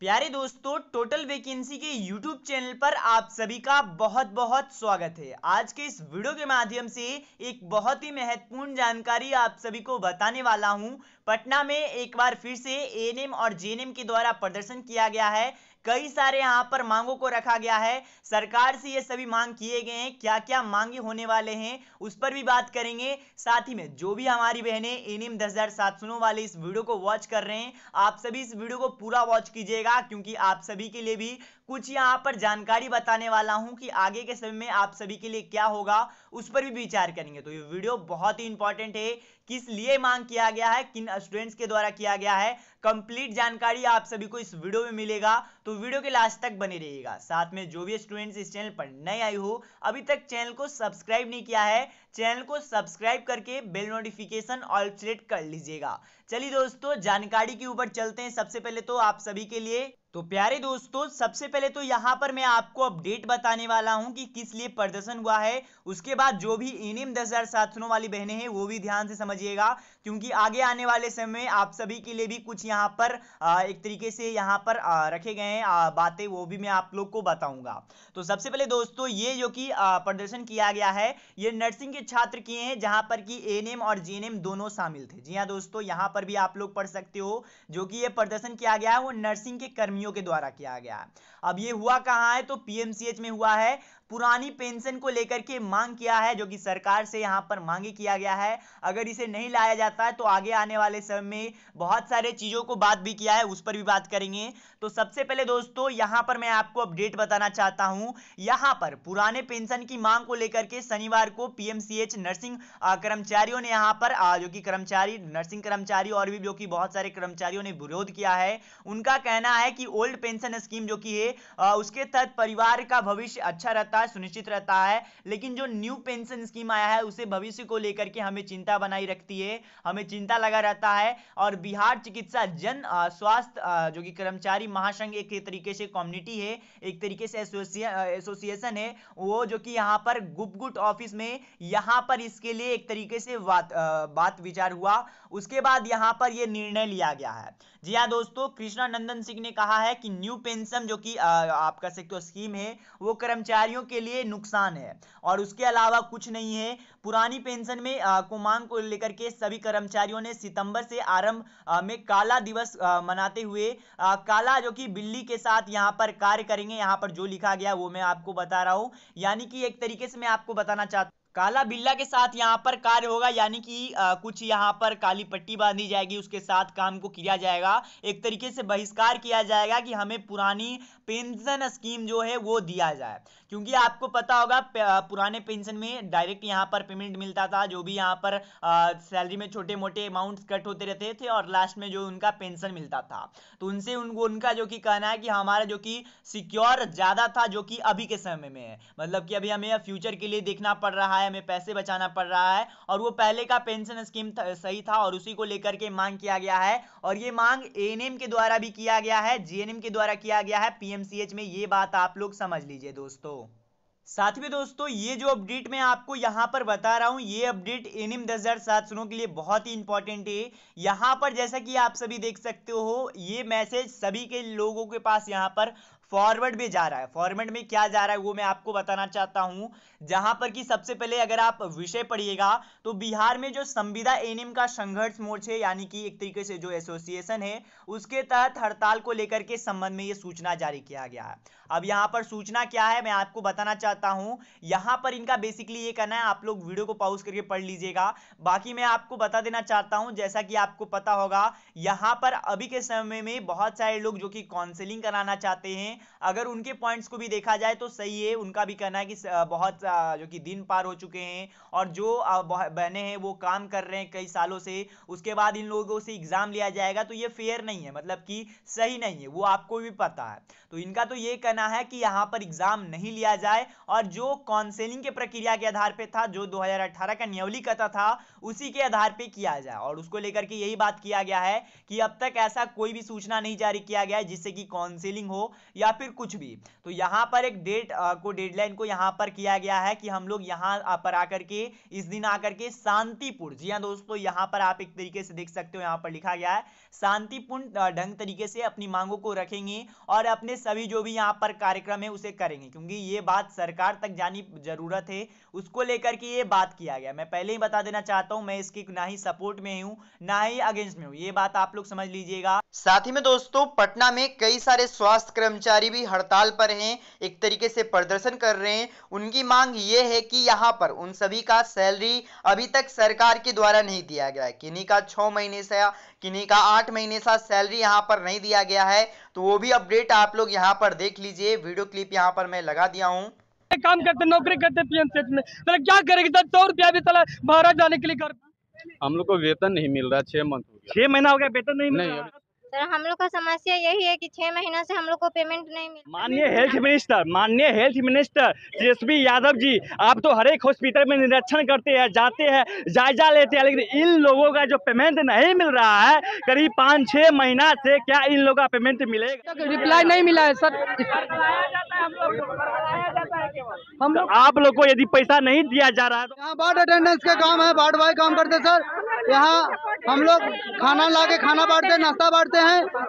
प्यारे दोस्तों total vacancy के YouTube चैनल पर आप सभी का बहुत बहुत स्वागत है आज के इस वीडियो के माध्यम से एक बहुत ही महत्वपूर्ण जानकारी आप सभी को बताने वाला हूं पटना में एक बार फिर से एएनएम और जेएनएम के द्वारा प्रदर्शन किया गया है कई सारे यहाँ पर मांगों को रखा गया है सरकार से ये सभी मांग किए गए हैं क्या क्या मांगे होने वाले हैं उस पर भी बात करेंगे साथ ही में जो भी हमारी बहने एन एम दस वाले इस वीडियो को वॉच कर रहे हैं आप सभी इस वीडियो को पूरा वॉच कीजिएगा क्योंकि आप सभी के लिए भी कुछ यहाँ पर जानकारी बताने वाला हूँ कि आगे के समय में आप सभी के लिए क्या होगा उस पर भी विचार करेंगे तो ये वीडियो बहुत ही इंपॉर्टेंट है किस लिए मांग किया गया है किन स्टूडेंट्स के द्वारा किया गया है कंप्लीट जानकारी आप सभी को इस वीडियो में मिलेगा तो वीडियो के लास्ट तक बने रहिएगा साथ में जो भी स्टूडेंट्स इस चैनल पर नए आए हो अभी तक चैनल को सब्सक्राइब नहीं किया है चैनल को सब्सक्राइब करके बेल नोटिफिकेशन ऑल सेलेक्ट कर लीजिएगा चलिए दोस्तों जानकारी के ऊपर चलते हैं सबसे पहले तो आप सभी के लिए तो प्यारे दोस्तों सबसे पहले तो यहाँ पर मैं आपको अपडेट बताने वाला हूँ कि किस लिए प्रदर्शन हुआ है उसके बाद जो भी एम दस हजार सात सौ वाली बहने हैं वो भी ध्यान से समझिएगा क्योंकि आगे आने वाले समय आप सभी के लिए भी कुछ यहाँ पर एक तरीके से यहाँ पर रखे गए हैं बातें वो भी मैं आप लोग को बताऊंगा तो सबसे पहले दोस्तों ये जो कि प्रदर्शन किया गया है ये नर्सिंग के छात्र किए हैं जहाँ पर कि एन और जी दोनों शामिल थे जी हाँ दोस्तों यहाँ पर पर भी आप लोग पढ़ सकते हो जो कि ये प्रदर्शन किया गया है वो नर्सिंग के कर्मियों के द्वारा किया गया अब ये हुआ कहाँ है तो पीएमसीएच में हुआ है पुरानी पेंशन को लेकर के मांग किया है जो कि सरकार से यहाँ पर मांगे किया गया है अगर इसे नहीं लाया जाता है तो आगे आने वाले समय में बहुत सारे चीज़ों को बात भी किया है उस पर भी बात करेंगे तो सबसे पहले दोस्तों यहाँ पर मैं आपको अपडेट बताना चाहता हूँ यहाँ पर पुराने पेंशन की मांग को लेकर के शनिवार को पी नर्सिंग कर्मचारियों ने यहाँ पर जो कि कर्मचारी नर्सिंग कर्मचारी कर्मचारी और भी जो कि बहुत सारे कर्मचारियों ने विरोध किया है उनका कहना है कि ओल्ड पेंशन स्कीम जो कि है उसके तहत परिवार का भविष्य अच्छा रहता है सुनिश्चित रहता है लेकिन जो न्यू पेंशन स्कीम आया है उसे भविष्य को लेकर के हमें चिंता बनाई रखती है हमें चिंता लगा रहता है और बिहार चिकित्सा जन स्वास्थ्य जो कि कर्मचारी महासंघ एक तरीके से कम्युनिटी है एक तरीके से एसोसिएशन है वो जो कि यहाँ पर गुपगुट ऑफिस में यहाँ पर इसके लिए एक तरीके से बात बात विचार हुआ उसके बाद यहाँ यहाँ पर यह निर्णय लिया गया है जी हाँ दोस्तों कृष्णा नंदन सिंह ने कहा है कि न्यू पेंशन जो कि आप कह सकते हो स्कीम है वो कर्मचारियों के लिए नुकसान है और उसके अलावा कुछ नहीं है पुरानी पेंशन में को मांग को लेकर के सभी कर्मचारियों ने सितंबर से आरंभ में काला दिवस मनाते हुए काला जो कि बिल्ली के साथ यहाँ पर कार्य करेंगे यहाँ पर जो लिखा गया वो मैं आपको बता रहा हूँ यानी कि एक तरीके से मैं आपको बताना चाहता काला बिल्ला के साथ यहाँ पर कार्य होगा यानी कि कुछ यहाँ पर काली पट्टी बांधी जाएगी उसके साथ काम को किया जाएगा एक तरीके से बहिष्कार किया जाएगा कि हमें पुरानी पेंशन स्कीम जो है वो दिया जाए क्योंकि आपको पता होगा पुराने पेंशन में डायरेक्ट यहाँ पर पेमेंट मिलता था जो भी यहाँ पर सैलरी में छोटे मोटे अमाउंट कट होते रहते थे और लास्ट में जो उनका पेंशन मिलता था तो उनसे उनको उनका जो कि कहना है कि हमारा जो कि सिक्योर ज़्यादा था जो कि अभी के समय में है मतलब कि अभी हमें फ्यूचर के लिए देखना पड़ रहा है है हमें पैसे बचाना पड़ रहा है और वो पहले का पेंशन स्कीम था, सही था और उसी को लेकर के मांग किया गया है और ये मांग एएनएम के द्वारा भी किया गया है जीएनएम के द्वारा किया गया है पीएमसीएच में ये बात आप लोग समझ लीजिए दोस्तों साथ में दोस्तों ये जो अपडेट मैं आपको यहाँ पर बता रहा हूँ ये अपडेट एनिम दस हज़ार सात सुनो के लिए बहुत ही इंपॉर्टेंट है यहाँ पर जैसा कि आप सभी देख सकते हो ये मैसेज सभी के लोगों के पास यहाँ पर फॉरवर्ड भी जा रहा है फॉरवर्ड में क्या जा रहा है वो मैं आपको बताना चाहता हूँ जहां पर कि सबसे पहले अगर आप विषय पढ़िएगा तो बिहार में जो संविदा एनिम का संघर्ष मोर्च है यानी कि एक तरीके से जो एसोसिएशन है उसके तहत हड़ताल को लेकर के संबंध में ये सूचना जारी किया गया है अब यहाँ पर सूचना क्या है मैं आपको बताना चाहता हूँ यहाँ पर इनका बेसिकली ये कहना है आप लोग वीडियो को पॉज करके पढ़ लीजिएगा बाकी मैं आपको बता देना चाहता हूँ जैसा कि आपको पता होगा यहाँ पर अभी के समय में बहुत सारे लोग जो कि काउंसिलिंग कराना चाहते हैं अगर उनके पॉइंट्स को भी देखा जाए तो सही है उनका भी कहना है कि बहुत जो कि दिन पार हो चुके हैं और जो बहने हैं वो काम कर रहे हैं कई सालों से उसके बाद इन लोगों से एग्ज़ाम लिया जाएगा तो ये फेयर नहीं है मतलब कि सही नहीं है वो आपको भी पता है तो इनका तो ये कहना है कि यहाँ पर एग्ज़ाम नहीं लिया जाए और जो काउंसिलिंग के प्रक्रिया के आधार पर था जो दो का नियवली कथा था उसी के आधार पर किया जाए और उसको लेकर के यही बात किया गया है कि अब तक ऐसा कोई भी सूचना नहीं जारी किया गया है जिससे कि काउंसिलिंग हो या या फिर कुछ भी तो यहाँ पर एक डेट को डेडलाइन को यहाँ पर किया गया है कि हम लोग यहाँ पर आकर के इस दिन आकर के शांतिपूर्ण जी हाँ दोस्तों यहाँ पर आप एक तरीके से देख सकते हो यहाँ पर लिखा गया है शांतिपूर्ण ढंग तरीके से अपनी मांगों को रखेंगे और अपने सभी जो भी यहाँ पर कार्यक्रम है उसे करेंगे क्योंकि ये बात सरकार तक जानी जरूरत है उसको लेकर के ये बात किया गया मैं पहले ही बता देना चाहता हूँ मैं इसकी ना ही सपोर्ट में हूँ ना ही अगेंस्ट में हूँ ये बात आप लोग समझ लीजिएगा साथ ही में दोस्तों पटना में कई सारे स्वास्थ्य कर्मचारी कर्मचारी भी हड़ताल पर हैं एक तरीके से प्रदर्शन कर रहे हैं उनकी मांग ये है कि यहाँ पर उन सभी का सैलरी अभी तक सरकार के द्वारा नहीं दिया गया है किन्हीं का छः महीने से किन्हीं का आठ महीने सा सैलरी यहाँ पर नहीं दिया गया है तो वो भी अपडेट आप लोग यहाँ पर देख लीजिए वीडियो क्लिप यहाँ पर मैं लगा दिया हूँ काम करते नौकरी करते पीएम क्षेत्र में तो क्या करेगी सर सौ रुपया भी चला बाहर जाने के लिए हम लोग को वेतन नहीं मिल रहा छह मंथ छह महीना हो गया वेतन नहीं मिल रहा सर हम लोग का समस्या यही है कि छह महीना से हम लोग को पेमेंट नहीं मिल माननीय हेल्थ मिनिस्टर माननीय हेल्थ मिनिस्टर तेजस्वी यादव जी आप तो हर एक हॉस्पिटल में निरीक्षण करते हैं जाते हैं जायजा लेते हैं लेकिन इन लोगों का जो पेमेंट नहीं मिल रहा है करीब पाँच छह महीना से क्या इन लोगों का पेमेंट मिलेगा तो रिप्लाई नहीं मिला है सर हम लोग आप लोग को यदि पैसा नहीं दिया जा रहा तो- है वार्ड अटेंडेंस का काम है वार्ड बॉय काम करते सर यहाँ हम लोग खाना ला के खाना बांटते हैं नाश्ता बांटते हैं